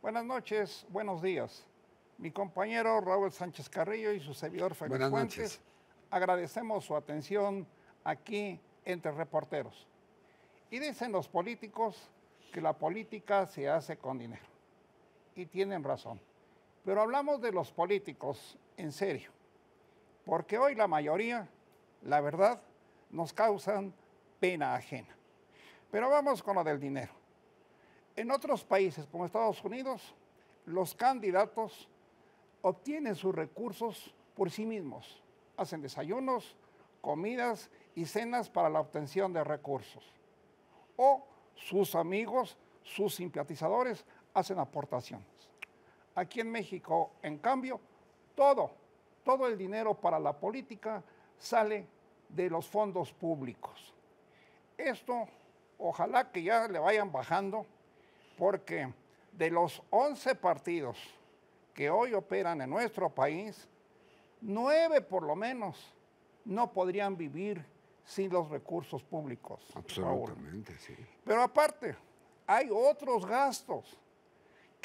Buenas noches, buenos días. Mi compañero Raúl Sánchez Carrillo y su servidor Félix Fuentes agradecemos su atención aquí entre reporteros. Y dicen los políticos que la política se hace con dinero. Y tienen razón. Pero hablamos de los políticos en serio, porque hoy la mayoría, la verdad, nos causan pena ajena. Pero vamos con lo del dinero. En otros países como Estados Unidos, los candidatos obtienen sus recursos por sí mismos. Hacen desayunos, comidas y cenas para la obtención de recursos. O sus amigos, sus simpatizadores hacen aportaciones. Aquí en México, en cambio, todo, todo el dinero para la política sale de los fondos públicos. Esto ojalá que ya le vayan bajando, porque de los 11 partidos que hoy operan en nuestro país, nueve por lo menos no podrían vivir sin los recursos públicos. Absolutamente, sí. Pero aparte, hay otros gastos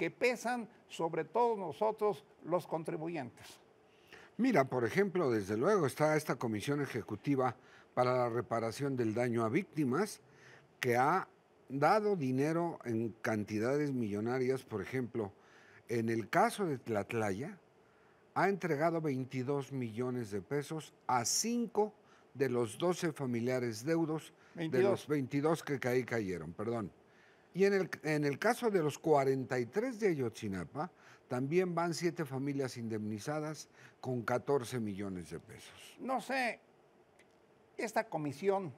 que pesan sobre todos nosotros los contribuyentes. Mira, por ejemplo, desde luego está esta Comisión Ejecutiva para la Reparación del Daño a Víctimas, que ha dado dinero en cantidades millonarias, por ejemplo, en el caso de Tlatlaya, ha entregado 22 millones de pesos a cinco de los 12 familiares deudos, de los 22 que ahí cayeron, perdón. Y en el, caso de los 43 de Ayotzinapa, también van siete familias indemnizadas con 14 millones de pesos. No sé, esta comisión,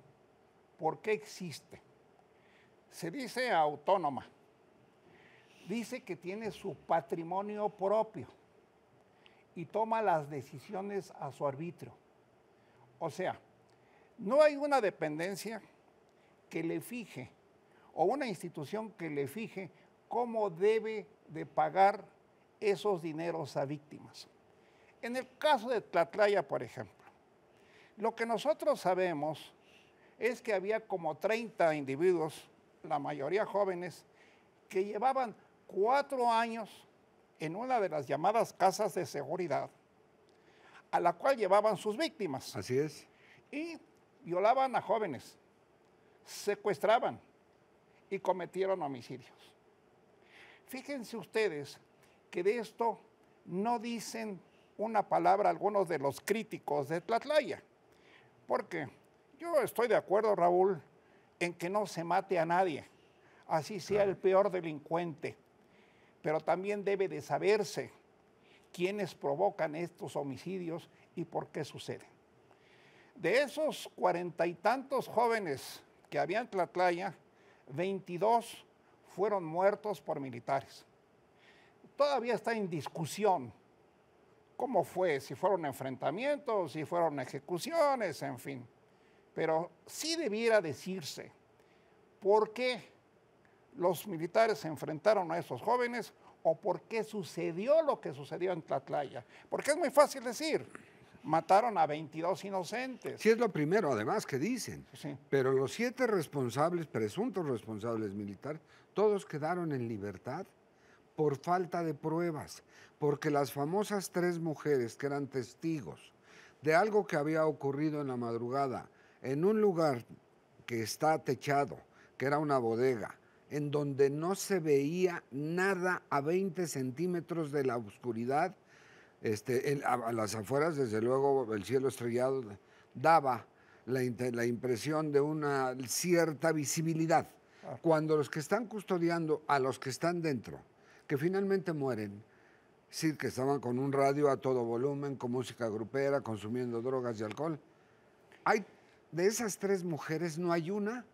¿por qué existe? Se dice autónoma, dice que tiene su patrimonio propio y toma las decisiones a su arbitrio. O sea, no hay una dependencia que le fije o una institución que le fije cómo debe de pagar esos dineros a víctimas. En el caso de Tlatlaya, por ejemplo, lo que nosotros sabemos es que había como 30 individuos, la mayoría jóvenes, que llevaban cuatro años en una de las llamadas casas de seguridad, a la cual llevaban sus víctimas. Así es. Y violaban a jóvenes, secuestraban, y cometieron homicidios. Fíjense ustedes que de esto no dicen una palabra algunos de los críticos de Tlatlaya, porque yo estoy de acuerdo, Raúl, en que no se mate a nadie, así sea el peor delincuente, pero también debe de saberse quiénes provocan estos homicidios y por qué suceden. De esos cuarenta y tantos jóvenes que había en Tlatlaya, 22 fueron muertos por militares. Todavía está en discusión cómo fue, si fueron enfrentamientos, si fueron ejecuciones, en fin. Pero sí debiera decirse por qué los militares se enfrentaron a esos jóvenes o por qué sucedió lo que sucedió en Tlatlaya. Porque es muy fácil decir, mataron a 22 inocentes. Sí, es lo primero, además, que dicen. Pero los siete responsables, presuntos responsables militares, todos quedaron en libertad por falta de pruebas, porque las famosas tres mujeres que eran testigos de algo que había ocurrido en la madrugada, en un lugar que está techado, que era una bodega, en donde no se veía nada a 20 centímetros de la oscuridad, este, a, las afueras, desde luego, el cielo estrellado daba la, impresión de una cierta visibilidad. Cuando los que están custodiando a los que están dentro, que finalmente mueren, sí, que estaban con un radio a todo volumen, con música grupera, consumiendo drogas y alcohol, hay de esas tres mujeres no hay una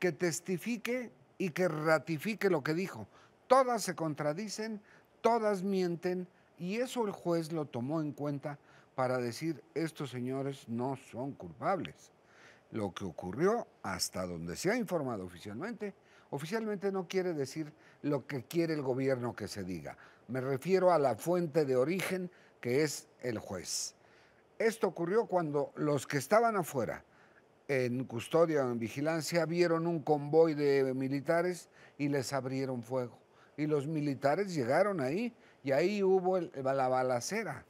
que testifique y que ratifique lo que dijo. Todas se contradicen, todas mienten, y eso el juez lo tomó en cuenta para decir, estos señores no son culpables. Lo que ocurrió, hasta donde se ha informado oficialmente, oficialmente no quiere decir lo que quiere el gobierno que se diga. Me refiero a la fuente de origen que es el juez. Esto ocurrió cuando los que estaban afuera, en custodia o en vigilancia, vieron un convoy de militares y les abrieron fuego. Y los militares llegaron ahí y ahí hubo la balacera.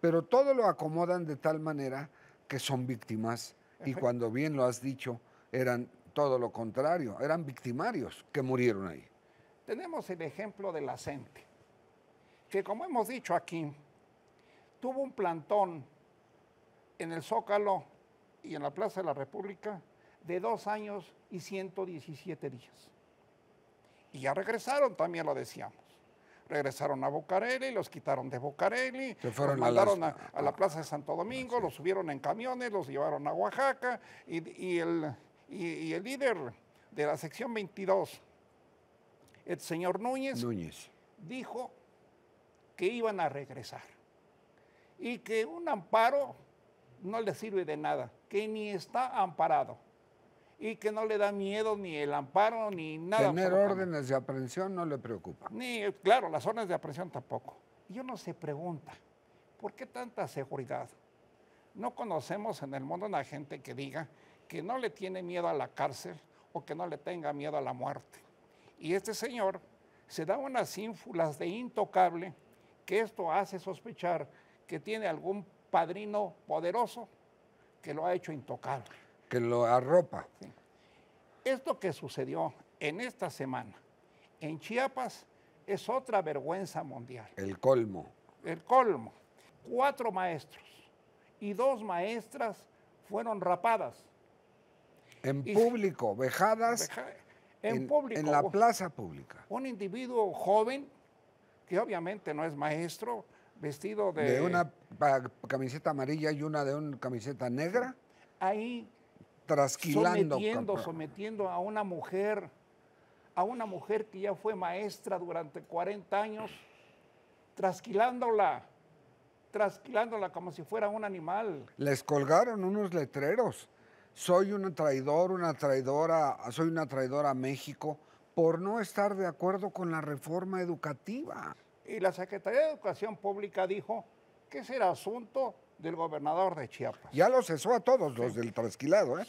Pero todo lo acomodan de tal manera que son víctimas y cuando bien lo has dicho, eran todo lo contrario, eran victimarios que murieron ahí. Tenemos el ejemplo de la gente, que como hemos dicho aquí, tuvo un plantón en el Zócalo y en la Plaza de la República de dos años y 117 días. Y ya regresaron, también lo decíamos regresaron a Bucareli, los quitaron de Bucareli, los mandaron a, la Plaza de Santo Domingo, los subieron en camiones, los llevaron a Oaxaca y, el, el, líder de la sección 22, el señor Núñez, Núñez, dijo que iban a regresar y que un amparo no le sirve de nada, que ni está amparado y que no le da miedo ni el amparo ni nada. Tener órdenes de aprehensión no le preocupa. Ni, claro, las órdenes de aprehensión tampoco. Y uno se pregunta, ¿por qué tanta seguridad? No conocemos en el mundo una gente que diga que no le tiene miedo a la cárcel o que no le tenga miedo a la muerte. Y este señor se da unas ínfulas de intocable que esto hace sospechar que tiene algún padrino poderoso que lo ha hecho intocable que lo arropa. Esto que sucedió en esta semana en Chiapas es otra vergüenza mundial. El colmo. El colmo. Cuatro maestros y dos maestras fueron rapadas. En público, vejadas. en, público. En la plaza pública. Un individuo joven, que obviamente no es maestro, vestido de... De una camiseta amarilla y una de una camiseta negra. Ahí trasquilando. Sometiendo, sometiendo a una mujer, a una mujer que ya fue maestra durante 40 años, trasquilándola, trasquilándola como si fuera un animal. Les colgaron unos letreros. Soy un traidor, una traidora, soy una traidora a México por no estar de acuerdo con la reforma educativa. Y la Secretaría de Educación Pública dijo que ese era asunto del gobernador de Chiapas. Ya lo cesó a todos los del trasquilado, ¿eh?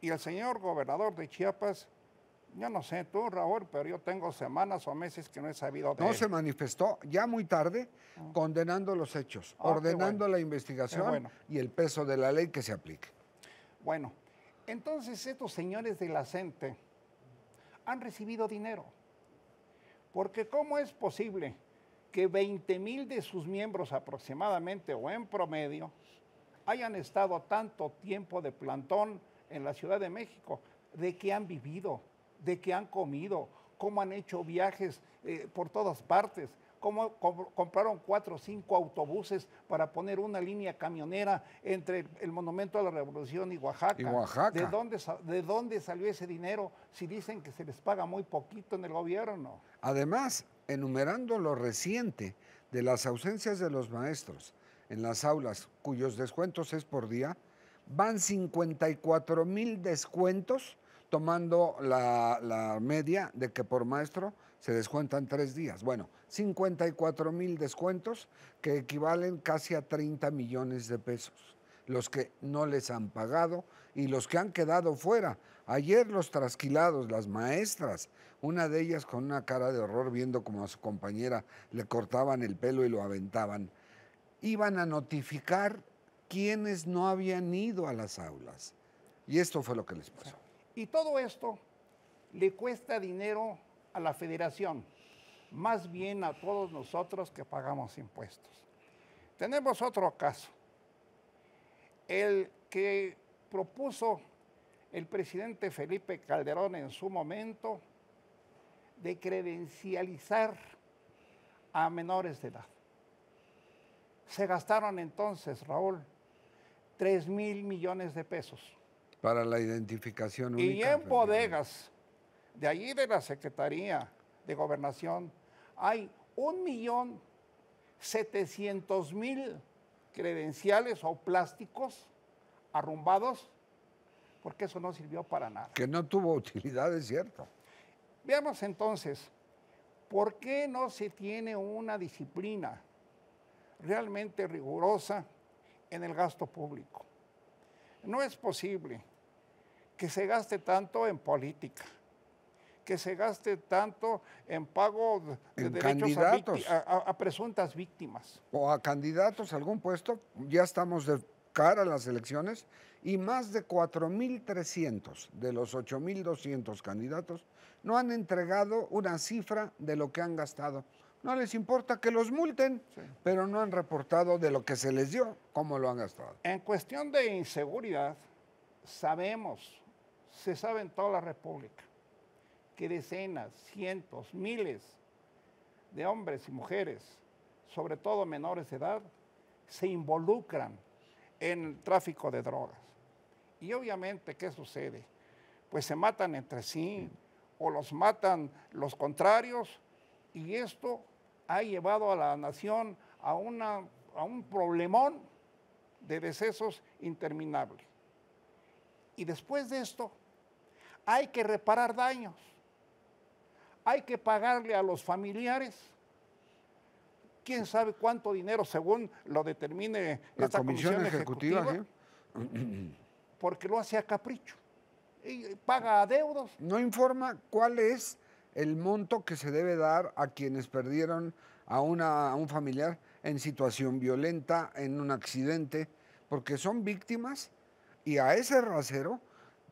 Y el señor gobernador de Chiapas, yo no sé tú, Raúl, pero yo tengo semanas o meses que no he sabido de no se manifestó, ya muy tarde, ah. condenando los hechos, ah, ordenando la investigación y el peso de la ley que se aplique. Bueno, entonces estos señores de la CENTE han recibido dinero. Porque ¿cómo es posible que 20 mil de sus miembros aproximadamente o en promedio hayan estado tanto tiempo de plantón en la Ciudad de México, de qué han vivido, de qué han comido, cómo han hecho viajes eh, por todas partes, cómo compraron cuatro o cinco autobuses para poner una línea camionera entre el, Monumento a la Revolución y Oaxaca. ¿De, dónde, ¿De dónde salió ese dinero si dicen que se les paga muy poquito en el gobierno? Además, enumerando lo reciente de las ausencias de los maestros en las aulas, cuyos descuentos es por día, van 54 mil descuentos, tomando la, la, media de que por maestro se descuentan tres días. Bueno, 54 mil descuentos que equivalen casi a 30 millones de pesos los que no les han pagado y los que han quedado fuera. Ayer los trasquilados, las maestras, una de ellas con una cara de horror viendo como a su compañera le cortaban el pelo y lo aventaban, iban a notificar quienes no habían ido a las aulas. Y esto fue lo que les pasó. Y todo esto le cuesta dinero a la federación, más bien a todos nosotros que pagamos impuestos. Tenemos otro caso el que propuso el presidente Felipe Calderón en su momento de credencializar a menores de edad. Se gastaron entonces, Raúl, 3 mil millones de pesos. Para la identificación única. Y en bodegas, de allí de la Secretaría de Gobernación, hay un millón setecientos mil credenciales o plásticos arrumbados, porque eso no sirvió para nada. Que no tuvo utilidad, es cierto. Veamos entonces, ¿por qué no se tiene una disciplina realmente rigurosa en el gasto público? No es posible que se gaste tanto en política que se gaste tanto en pago de derechos a, presuntas víctimas. O a candidatos a algún puesto, ya estamos de cara a las elecciones, y más de 4.300 de los 8.200 candidatos no han entregado una cifra de lo que han gastado. No les importa que los multen, pero no han reportado de lo que se les dio, cómo lo han gastado. En cuestión de inseguridad, sabemos, se sabe en toda la República, que decenas, cientos, miles de hombres y mujeres, sobre todo menores de edad, se involucran en el tráfico de drogas. Y obviamente, ¿qué sucede? Pues se matan entre sí o los matan los contrarios y esto ha llevado a la nación a, un problemón de decesos interminables. Y después de esto, hay que reparar daños hay que pagarle a los familiares quién sabe cuánto dinero según lo determine la esta comisión, ejecutiva, porque lo hace a capricho y paga adeudos. No informa cuál es el monto que se debe dar a quienes perdieron a, a un familiar en situación violenta, en un accidente, porque son víctimas y a ese rasero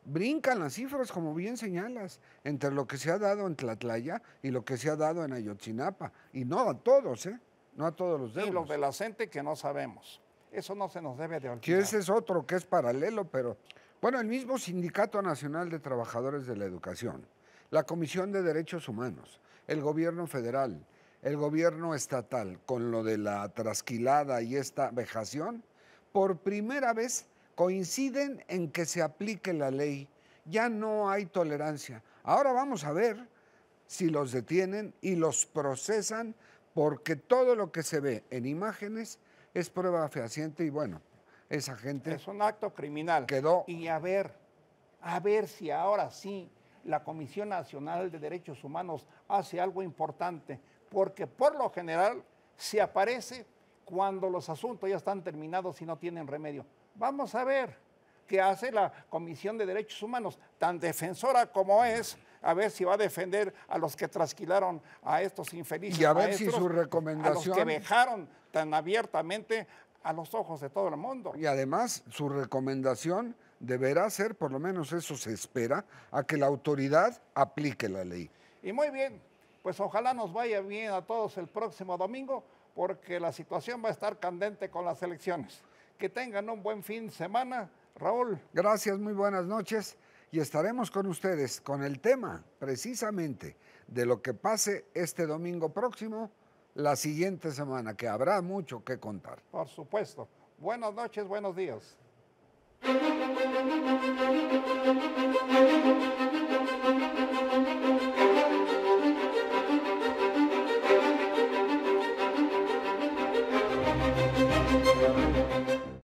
brincan las cifras, como bien señalas, entre lo que se ha dado en Tlatlaya y lo que se ha dado en Ayotzinapa. Y no a todos, ¿eh? No a todos los deudos. Y los de la gente que no sabemos. Eso no se nos debe de olvidar. Que ese es otro que es paralelo, pero... Bueno, el mismo Sindicato Nacional de Trabajadores de la Educación, la Comisión de Derechos Humanos, el gobierno federal, el gobierno estatal, con lo de la trasquilada y esta vejación, por primera vez coinciden en que se aplique la ley. Ya no hay tolerancia. Ahora vamos a ver si los detienen y los procesan porque todo lo que se ve en imágenes es prueba fehaciente y bueno, esa gente... Es un acto criminal. Quedó... Y a ver, a ver si ahora sí la Comisión Nacional de Derechos Humanos hace algo importante, porque por lo general se aparece cuando los asuntos ya están terminados y no tienen remedio. Vamos a ver qué hace la Comisión de Derechos Humanos, tan defensora como es, a ver si va a defender a los que trasquilaron a estos infelices. Y a ver si su recomendación. A los que dejaron tan abiertamente a los ojos de todo el mundo. Y además, su recomendación deberá ser, por lo menos eso se espera, a que la autoridad aplique la ley. Y muy bien, pues ojalá nos vaya bien a todos el próximo domingo, porque la situación va a estar candente con las elecciones. Que tengan un buen fin de semana. Raúl. Gracias, muy buenas noches. Y estaremos con ustedes con el tema precisamente de lo que pase este domingo próximo, la siguiente semana, que habrá mucho que contar. Por supuesto. Buenas noches, buenos días.